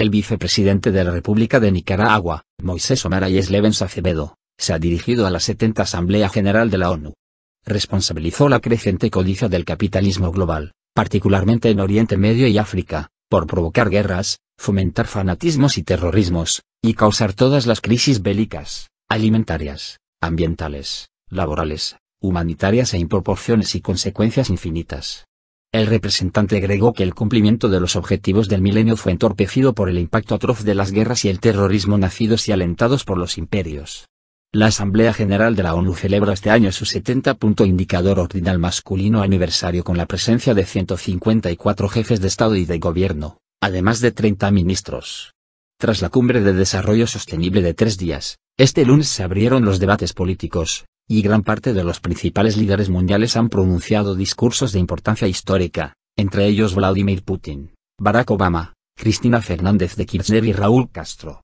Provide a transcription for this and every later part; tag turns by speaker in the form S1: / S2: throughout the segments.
S1: El vicepresidente de la República de Nicaragua, Moisés y Levens Acevedo, se ha dirigido a la 70 Asamblea General de la ONU. Responsabilizó la creciente codicia del capitalismo global, particularmente en Oriente Medio y África, por provocar guerras, fomentar fanatismos y terrorismos, y causar todas las crisis bélicas, alimentarias, ambientales, laborales, humanitarias e improporciones y consecuencias infinitas. El representante agregó que el cumplimiento de los objetivos del milenio fue entorpecido por el impacto atroz de las guerras y el terrorismo nacidos y alentados por los imperios. La Asamblea General de la ONU celebra este año su 70. Indicador ordinal masculino aniversario con la presencia de 154 jefes de Estado y de Gobierno, además de 30 ministros. Tras la cumbre de desarrollo sostenible de tres días, este lunes se abrieron los debates políticos, y gran parte de los principales líderes mundiales han pronunciado discursos de importancia histórica, entre ellos Vladimir Putin, Barack Obama, Cristina Fernández de Kirchner y Raúl Castro.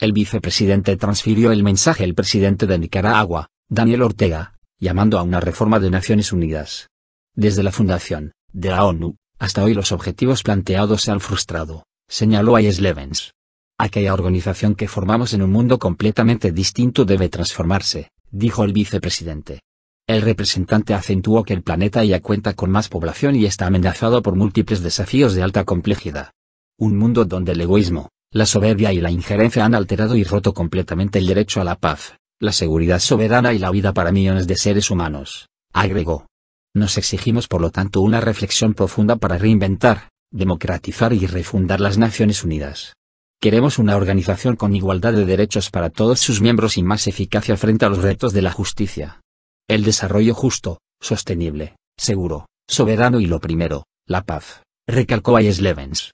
S1: El vicepresidente transfirió el mensaje al presidente de Nicaragua, Daniel Ortega, llamando a una reforma de Naciones Unidas. Desde la fundación, de la ONU, hasta hoy los objetivos planteados se han frustrado, señaló Ayes Levens. Aquella organización que formamos en un mundo completamente distinto debe transformarse, dijo el vicepresidente. El representante acentuó que el planeta ya cuenta con más población y está amenazado por múltiples desafíos de alta complejidad. Un mundo donde el egoísmo, la soberbia y la injerencia han alterado y roto completamente el derecho a la paz, la seguridad soberana y la vida para millones de seres humanos, agregó. Nos exigimos por lo tanto una reflexión profunda para reinventar, democratizar y refundar las Naciones Unidas. Queremos una organización con igualdad de derechos para todos sus miembros y más eficacia frente a los retos de la justicia. El desarrollo justo, sostenible, seguro, soberano y lo primero, la paz, recalcó Ayes Levens.